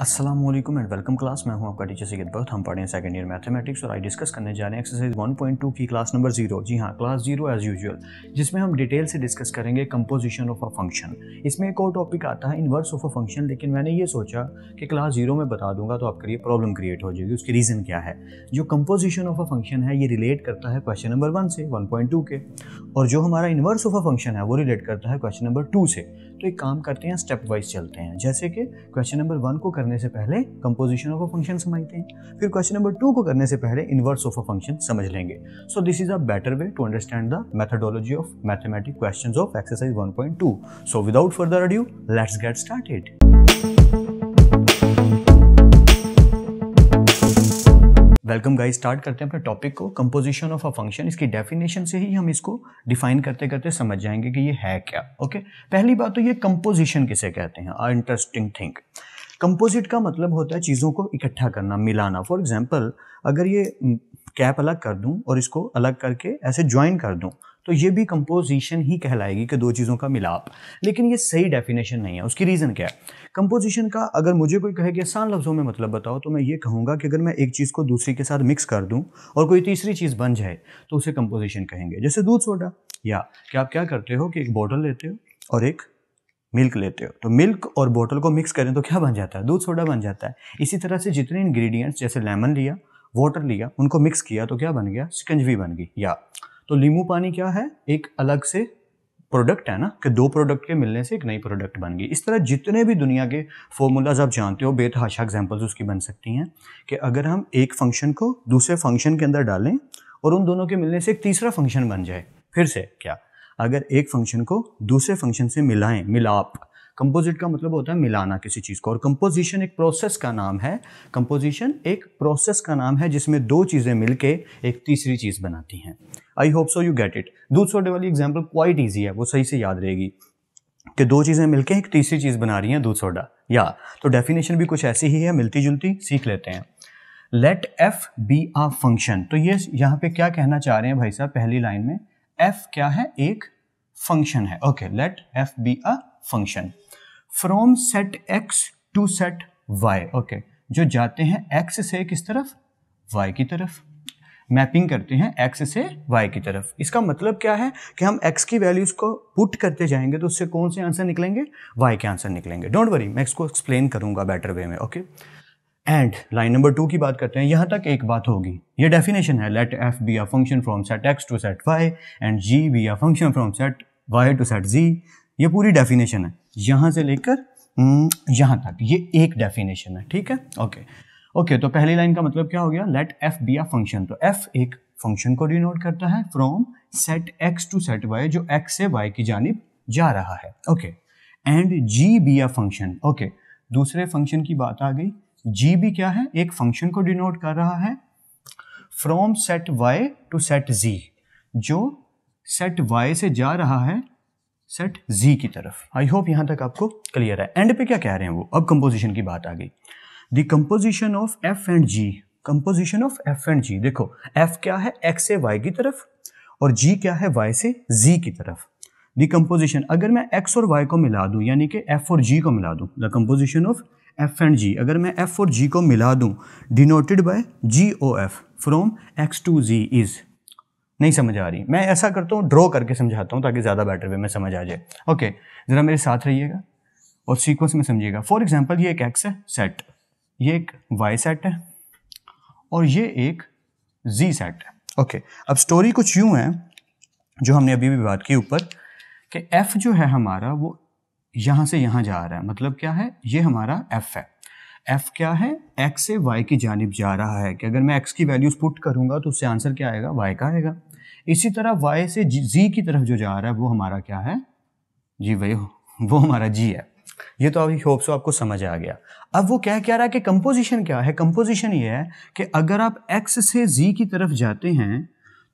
Aslam and welcome class मैं हूं आपका टीचर सिगत बर्थ हम पढ़े हैं सेकंड ईयर मैथमेटिक्स और आई डिस्कस करने जा रहे हैं एक्सरसाइज 1.2 की क्लास नंबर जीरो जी हाँ क्लास जीरो एज यूजुअल जिसमें हम डिटेल से डिस्कस करेंगे कंपोजिशन ऑफ अ फंक्शन इसमें एक और टॉपिक आता है इनवर्स ऑफ अ फंक्शन लेकिन मैंने ये सोचा कि क्लास जीरो में बता दूंगा तो आपके लिए प्रॉब्लम क्रिएट हो जाएगी उसकी रीज़न क्या है जो कंपोजिशन ऑफ अ फंक्शन है ये रिलेट करता है क्वेश्चन नंबर वन से वन के और जो हमारा इनवर्स ऑफ अ फंक्शन है वो रिलेट करता है क्वेश्चन नंबर टू से तो एक काम करते हैं स्टेप वाइज चलते हैं जैसे कि क्वेश्चन नंबर वन को करने से पहले कंपोजिशन ऑफ अ फंक्शन समझते हैं फिर क्वेश्चन नंबर टू को करने से पहले इनवर्स ऑफ अ फंक्शन समझ लेंगे so this is a better way to understand the methodology of mathematics questions of exercise 1.2. So without further ado, let's get started. Welcome guys start करते हैं अपने topic को कंपोजिशन ऑफ अ फंक्शन इसकी definition से ही हम इसको define करते करते समझ जाएंगे कि ये है क्या ओके okay? पहली बात तो ये कंपोजिशन किसे कहते हैं इंटरेस्टिंग थिंग कंपोजिट का मतलब होता है चीज़ों को इकट्ठा करना मिलाना फॉर एग्जाम्पल अगर ये कैप अलग कर दूँ और इसको अलग करके ऐसे ज्वाइन कर दूँ तो ये भी कंपोजिशन ही कहलाएगी कि दो चीज़ों का मिलाप लेकिन ये सही डेफिनेशन नहीं है उसकी रीज़न क्या है कंपोजिशन का अगर मुझे कोई कहे कि आसान लफ्ज़ों में मतलब बताओ तो मैं ये कहूँगा कि अगर मैं एक चीज़ को दूसरी के साथ मिक्स कर दूँ और कोई तीसरी चीज़ बन जाए तो उसे कंपोजिशन कहेंगे जैसे दूध सोडा या कि आप क्या करते हो कि एक बॉटल लेते हो और एक मिल्क लेते हो तो मिल्क और बोतल को मिक्स करें तो क्या बन जाता है दूध सोडा बन जाता है इसी तरह से जितने इंग्रेडिएंट्स जैसे लेमन लिया वाटर लिया उनको मिक्स किया तो क्या बन गया भी बन गई या तो लीमू पानी क्या है एक अलग से प्रोडक्ट है ना कि दो प्रोडक्ट के मिलने से एक नई प्रोडक्ट बन गई इस तरह जितने भी दुनिया के फॉर्मूलाज आप जानते हो बेतहाशा एग्जाम्पल्स उसकी बन सकती हैं कि अगर हम एक फंक्शन को दूसरे फंक्शन के अंदर डालें और उन दोनों के मिलने से एक तीसरा फंक्शन बन जाए फिर से क्या अगर एक फंक्शन को दूसरे फंक्शन से मिलाएं मिलाप कंपोजिट का मतलब होता है मिलाना किसी चीज़ को और कंपोजिशन एक प्रोसेस का नाम है कंपोजिशन एक प्रोसेस का नाम है जिसमें दो चीज़ें मिलके एक तीसरी चीज़ बनाती हैं I hope so you get it दूध सोडे वाली एग्जाम्पल क्वाइट ईजी है वो सही से याद रहेगी कि दो चीज़ें मिलके एक तीसरी चीज़ बना रही हैं दूध सोडा या तो डेफिनेशन भी कुछ ऐसी ही है मिलती जुलती सीख लेते हैं let f be a function तो ये यहाँ पे क्या कहना चाह रहे हैं भाई साहब पहली लाइन में एफ क्या है एक फंक्शन है okay let f be a function from set X to set Y okay जो जाते हैं एक्स से किस तरफ वाई की तरफ मैपिंग करते हैं एक्स से वाई की तरफ इसका मतलब क्या है कि हम एक्स की वैल्यूज़ को पुट करते जाएंगे तो उससे कौन से आंसर निकलेंगे वाई के आंसर निकलेंगे डोंट वरी मैं इसको एक्सप्लेन करूंगा बेटर वे में okay and line number two की बात करते हैं यहां तक एक बात होगी ये डेफिनेशन है let f be a function from set X to set Y and g be a function from set Y to set G ये पूरी डेफिनेशन है यहाँ से लेकर हम्म, यहाँ तक ये एक डेफिनेशन है ठीक है ओके ओके तो पहली लाइन का मतलब क्या हो गया let f be a function तो एफ एक फंक्शन को डिनोट करता है from set X to set Y जो एक्स से वाई की जानब जा रहा है okay and g be a function okay दूसरे फंक्शन की बात आ गई जी भी क्या है एक फंक्शन को डिनोट कर रहा है from set Y to set G जो सेट वाई से जा रहा है सेट जी की तरफ आई होप यहां तक आपको क्लियर है एंड पे क्या कह रहे हैं वो अब कंपोजिशन की बात आ गई the composition of F and g composition of F and g देखो एफ क्या है एक्स से वाई की तरफ और जी क्या है वाई से जी की तरफ दी कंपोजिशन अगर मैं एक्स और वाई को मिला दूं यानी कि एफ और जी को मिला दूं the composition of F and G अगर मैं एफ और जी को मिला दूं denoted by G O F from X to G is नहीं समझ आ रही मैं ऐसा करता हूँ ड्रॉ करके समझाता हूँ ताकि ज़्यादा बेटर वे में समझ आ जाए ओके ज़रा मेरे साथ रहिएगा और सीक्वेंस में समझिएगा फॉर एग्जाम्पल ये एक एक्स है सेट ये एक वाई सेट है और ये एक जी सेट है ओके अब स्टोरी कुछ यूँ है जो हमने अभी भी बात की ऊपर कि एफ़ जो है हमारा वो यहाँ से यहाँ जा रहा है मतलब क्या है ये हमारा एफ़ है एफ क्या है एक्स से वाई की जानब जा रहा है कि अगर मैं एक्स की वैल्यूज पुट करूँगा तो उससे आंसर क्या आएगा वाई का आएगा इसी तरह वाई से जी की तरफ जो जा रहा है वो हमारा क्या है जी वही वो हमारा जी है ये तो अभी होप सो आपको समझ आ गया अब वो क्या कह रहा है कि कंपोजिशन क्या है कंपोजिशन ये है कि अगर आप एक्स से जी की तरफ जाते हैं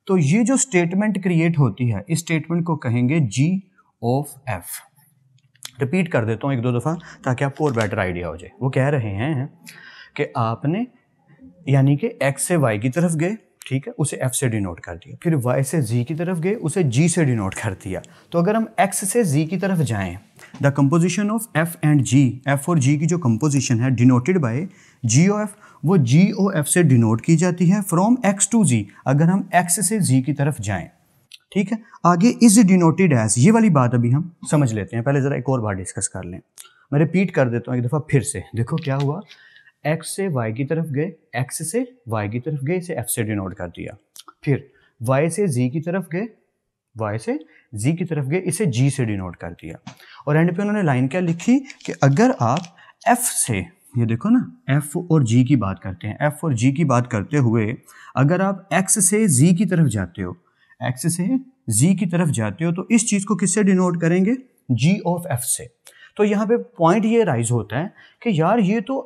तो ये जो स्टेटमेंट क्रिएट होती है इस स्टेटमेंट को कहेंगे जी ऑफ एफ रिपीट कर देता हूँ एक दो दफ़ा ताकि आपको और बेटर आइडिया हो जाए वो कह रहे हैं कि आपने यानी कि एक्स से वाई की तरफ गए ठीक है उसे एफ से डिनोट कर दिया फिर वाई से जी की तरफ गए उसे जी से डिनोट कर दिया तो अगर हम एक्स से जी की तरफ जाएं the composition of F and ji F और जी की जो कम्पोजिशन है denoted by ji O F वो जी ओ एफ से डिनोट की जाती है फ्रॉम एक्स टू जी अगर हम एक्स से जी की तरफ जाएं ठीक है आगे इज डिनोटेड एज ये वाली बात अभी हम समझ लेते हैं पहले ज़रा एक और बार डिस्कस कर लें मैं रिपीट कर देता हूँ एक दफ़ा फिर से देखो क्या हुआ एक्स से वाई की तरफ गए एक्स से वाई की तरफ गए इसे एफ से डिनोट कर दिया फिर वाई से जी की तरफ गए वाई से जी की तरफ गए इसे जी से डिनोट कर दिया और एंड पे उन्होंने लाइन क्या लिखी कि अगर आप एफ से ये देखो ना एफ और जी की बात करते हैं एफ और जी की बात करते हुए अगर आप एक्स से जी की तरफ जाते हो एक्स से जी की तरफ जाते हो तो इस चीज़ को किससे डिनोट करेंगे जी ऑफ एफ से तो यहाँ पे पॉइंट ये राइज होता है कि यार ये तो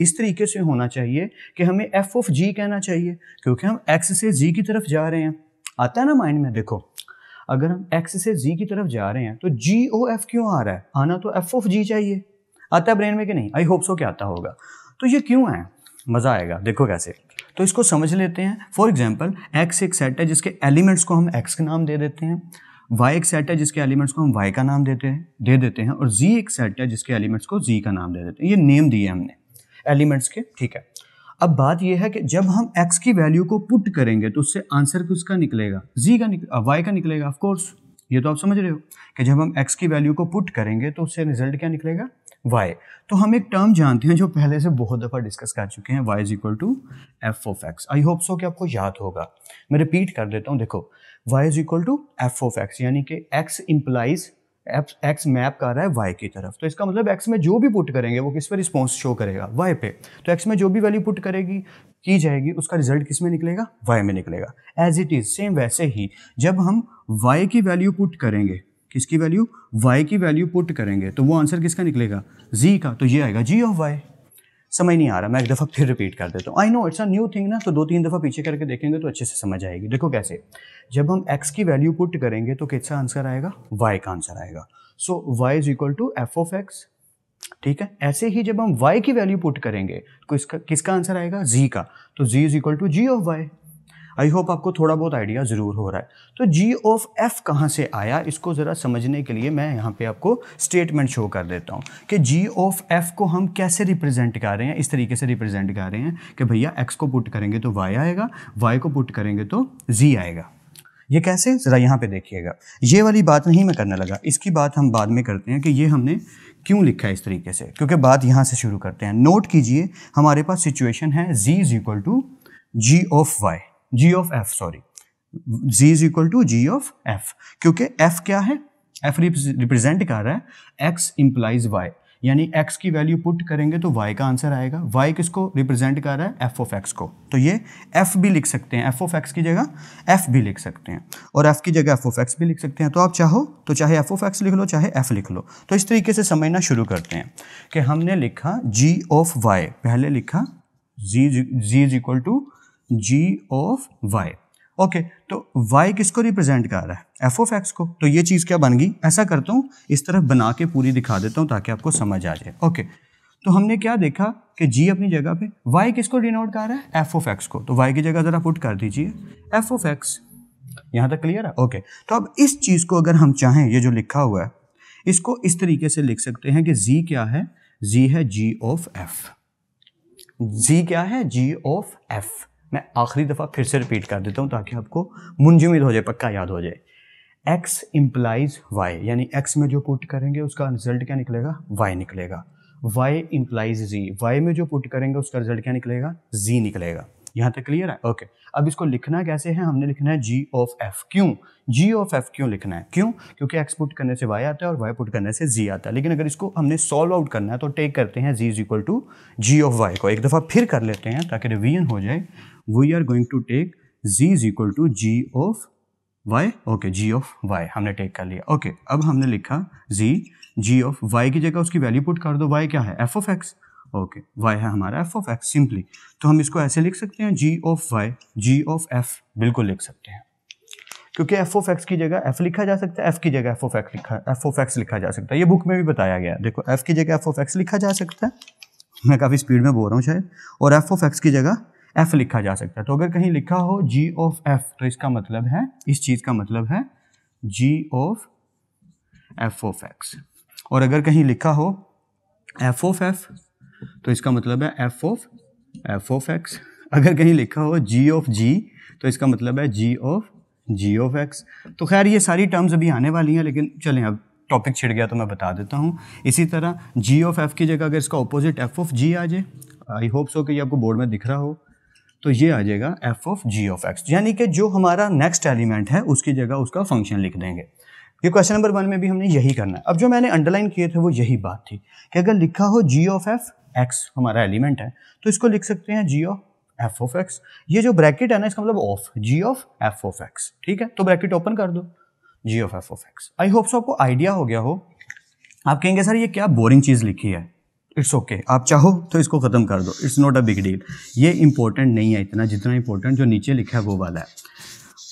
इस तरीके से होना चाहिए कि हमें एफ ऑफ जी कहना चाहिए क्योंकि हम एक्स से जी की तरफ जा रहे हैं आता है ना माइंड में देखो अगर हम एक्स से जी की तरफ जा रहे हैं तो जी ओ एफ क्यों आ रहा है आना तो एफ ऑफ जी चाहिए आता है ब्रेन में कि नहीं आई होप सो क्या आता होगा तो ये क्यों है मज़ा आएगा देखो कैसे तो इसको समझ लेते हैं फॉर एग्जाम्पल एक्स एक सेट है जिसके एलिमेंट्स को हम एक्स का नाम दे देते हैं वाई एक सेट है जिसके एलिमेंट्स को हम वाई का नाम देते हैं दे देते हैं और जी एक सेट है जिसके एलिमेंट्स को जी का नाम दे देते हैं ये नेम दिए हमने एलिमेंट्स के ठीक है अब बात यह है कि जब हम एक्स की वैल्यू को पुट करेंगे तो उससे आंसर किसका निकलेगा जी का निकले वाई का निकलेगा ऑफकोर्स ये तो आप समझ रहे हो कि जब हम एक्स की वैल्यू को पुट करेंगे तो उससे रिजल्ट क्या निकलेगा वाई तो हम एक टर्म जानते हैं जो पहले से बहुत दफ़ा डिस्कस कर चुके हैं y is equal to f of x I hope so कि आपको याद होगा मैं रिपीट कर देता हूँ देखो y is equal to f of x यानी कि एक्स इम्प्लाइज एक्स मैप कर रहा है वाई की तरफ तो इसका मतलब एक्स में जो भी पुट करेंगे वो किस पर रिस्पॉन्स शो करेगा वाई पे तो एक्स में जो भी वैल्यू पुट करेगी की जाएगी उसका रिजल्ट किस में निकलेगा वाई में निकलेगा एज इट इज़ सेम वैसे ही जब हम वाई की वैल्यू पुट करेंगे किसकी वैल्यू वाई की वैल्यू पुट करेंगे तो वो आंसर किसका निकलेगा जी का तो ये आएगा जी ऑफ वाई समझ नहीं आ रहा मैं एक दफ़ा फिर रिपीट कर देता हूँ I know it's a new thing ना तो दो तीन दफ़ा पीछे करके देखेंगे तो अच्छे से समझ आएगी देखो कैसे जब हम एक्स की वैल्यू पुट करेंगे तो कैसा आंसर आएगा वाई का आंसर आएगा so y is equal to f of x ठीक है ऐसे ही जब हम y की वैल्यू पुट करेंगे तो इसका किसका आंसर आएगा z का तो z is equal to g of y I hope आपको थोड़ा बहुत आइडिया ज़रूर हो रहा है तो जी ऑफ एफ कहाँ से आया इसको ज़रा समझने के लिए मैं यहाँ पे आपको स्टेटमेंट शो कर देता हूँ कि जी ऑफ एफ को हम कैसे रिप्रेजेंट कर रहे हैं इस तरीके से रिप्रेजेंट कर रहे हैं कि भैया एक्स को पुट करेंगे तो वाई आएगा वाई को पुट करेंगे तो जी आएगा ये कैसे ज़रा यहाँ पे देखिएगा ये वाली बात नहीं मैं करने लगा इसकी बात हम बाद में करते हैं कि ये हमने क्यों लिखा है इस तरीके से क्योंकि बात यहाँ से शुरू करते हैं नोट कीजिए हमारे पास सिचुएशन है z is equal to g of y g of f sorry g is equal to g of f क्योंकि एफ क्या है एफ रिप्रेजेंट कर रहा है एक्स इंप्लाइज वाई यानी एक्स की वैल्यू पुट करेंगे तो वाई का आंसर आएगा वाई किसको रिप्रेजेंट कर रहा है एफ ऑफ एक्स को तो ये एफ भी लिख सकते हैं एफ ऑफ एक्स की जगह एफ भी लिख सकते हैं और एफ की जगह एफ ऑफ एक्स भी लिख सकते हैं तो आप चाहो तो चाहे एफ ऑफ एक्स लिख लो चाहे एफ लिख लो तो इस तरीके से समझना शुरू करते हैं कि हमने लिखा जी ऑफ वाई पहले लिखा g g is equal to g of y okay तो वाई किसको रिप्रेजेंट कर रहा है एफ ऑफ एक्स को तो ये चीज़ क्या बन गई ऐसा करता हूँ इस तरफ बना के पूरी दिखा देता हूँ ताकि आपको समझ आ जाए ओके तो हमने क्या देखा कि जी अपनी जगह पे वाई किसको डिनोट कर रहा है एफ ऑफ एक्स को तो वाई की जगह ज़रा पुट कर दीजिए एफ ऑफ एक्स यहाँ तक क्लियर है ओके तो अब इस चीज़ को अगर हम चाहें ये जो लिखा हुआ है इसको इस तरीके से लिख सकते हैं कि जी क्या है जी है जी ऑफ एफ जी क्या है जी ऑफ एफ मैं आखिरी दफ़ा फिर से रिपीट कर देता हूँ ताकि आपको मुंजमद हो जाए पक्का याद हो जाए एक्स इम्प्लाइज वाई यानी एक्स में जो पुट करेंगे उसका रिजल्ट क्या निकलेगा वाई निकलेगा वाई इम्प्लाइज जी वाई में जो पुट करेंगे उसका रिजल्ट क्या निकलेगा z निकलेगा यहाँ तक क्लियर है ओके अब इसको लिखना कैसे है हमने लिखना है जी ऑफ एफ क्यों जी ऑफ एफ क्यों लिखना है क्यों क्योंकि एक्स पुट करने से वाई आता है और वाई पुट करने से जी आता है लेकिन अगर इसको हमने सॉल्व आउट करना है तो टेक करते हैं g is equal to g of y को एक दफ़ा फिर कर लेते हैं ताकि रिवीजन हो जाए we are going to take z is equal to g of y okay g of y हमने टेक कर लिया ओके okay, अब हमने लिखा z g ऑफ y की जगह उसकी वैल्यू पुट कर दो y क्या है f of x okay y है हमारा एफ ऑफ एक्स सिंपली तो हम इसको ऐसे लिख सकते हैं g of y g of f बिल्कुल लिख सकते हैं क्योंकि एफ ऑफ एक्स की जगह एफ लिखा जा सकता है एफ की जगह एफ ऑफ एक्स लिखा एफ ऑफ एक्स लिखा जा सकता है ये बुक में भी बताया गया है देखो एफ की जगह एफ ऑफ एक्स लिखा जा सकता है मैं काफ़ी स्पीड में बोल रहा हूँ शायद और एफ ऑफ एक्स की जगह एफ लिखा जा सकता है तो अगर कहीं लिखा हो जी ऑफ एफ तो इसका मतलब है इस चीज़ का मतलब है g of f of x और अगर कहीं लिखा हो एफ ऑफ एफ तो इसका मतलब है f of f of x अगर कहीं लिखा हो जी ऑफ जी तो इसका मतलब है g of g of x तो खैर ये सारी टर्म्स अभी आने वाली हैं लेकिन चलें अब टॉपिक छिड़ गया तो मैं बता देता हूँ इसी तरह जी ऑफ एफ की जगह अगर इसका ऑपोजिट एफ ऑफ जी आ जाए आई होप सो कि ये आपको बोर्ड में दिख रहा हो तो ये आ जाएगा f of g of x यानी कि जो हमारा नेक्स्ट एलिमेंट है उसकी जगह उसका फंक्शन लिख देंगे ये क्वेश्चन नंबर वन में भी हमने यही करना है अब जो मैंने अंडरलाइन किए थे वो यही बात थी कि अगर लिखा हो जी ऑफ एफ एक्स हमारा एलिमेंट है तो इसको लिख सकते हैं g of f of x ये जो ब्रैकेट है ना इसका मतलब of g of f of x ठीक है तो ब्रैकेट ओपन कर दो g of f of x I hope so आपको आइडिया हो गया हो आप कहेंगे सर ये क्या बोरिंग चीज़ लिखी है इट्स ओके okay. आप चाहो तो इसको ख़त्म कर दो it's not a big deal ये इंपॉर्टेंट नहीं है इतना जितना इंपॉर्टेंट जो नीचे लिखा है वो वाला है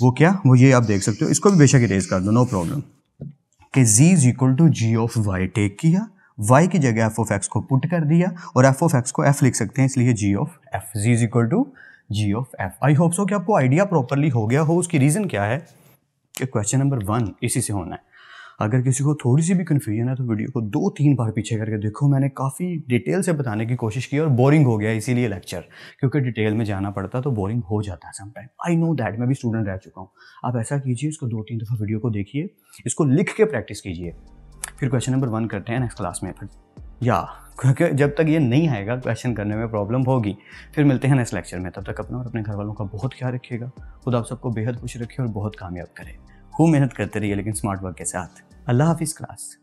वो क्या वो ये आप देख सकते हो इसको भी बेशक इरेज कर दो नो प्रॉब्लम कि g is equal to g of y take किया वाई की जगह एफ ऑफ एक्स को पुट कर दिया और एफ ऑफ एक्स को एफ लिख सकते हैं इसलिए g of f g is equal to g of f I hope so कि आपको आइडिया प्रॉपरली हो गया हो उसकी रीज़न क्या है कि क्वेश्चन नंबर वन इसी से होना है अगर किसी को थोड़ी सी भी कन्फ्यूजन है तो वीडियो को दो तीन बार पीछे करके देखो मैंने काफ़ी डिटेल से बताने की कोशिश की और बोरिंग हो गया इसीलिए लेक्चर क्योंकि डिटेल में जाना पड़ता तो बोरिंग हो जाता है समटाइम आई नो दैट मैं भी स्टूडेंट रह चुका हूँ आप ऐसा कीजिए इसको दो तीन दफ़ा वीडियो को देखिए इसको लिख के प्रैक्टिस कीजिए फिर क्वेश्चन नंबर वन करते हैं नेक्स्ट क्लास में फिर या क्योंकि जब तक ये नहीं आएगा क्वेश्चन करने में प्रॉब्लम होगी फिर मिलते हैं नेक्स्ट लेक्चर में तब तक अपना और अपने घर वालों का बहुत ख्याल रखिएगा खुद आप सबको बेहद खुश रखे और बहुत कामयाब करें खूब मेहनत करते रहिए लेकिन स्मार्ट वर्क के साथ अल्लाह हाफिज़ क्लास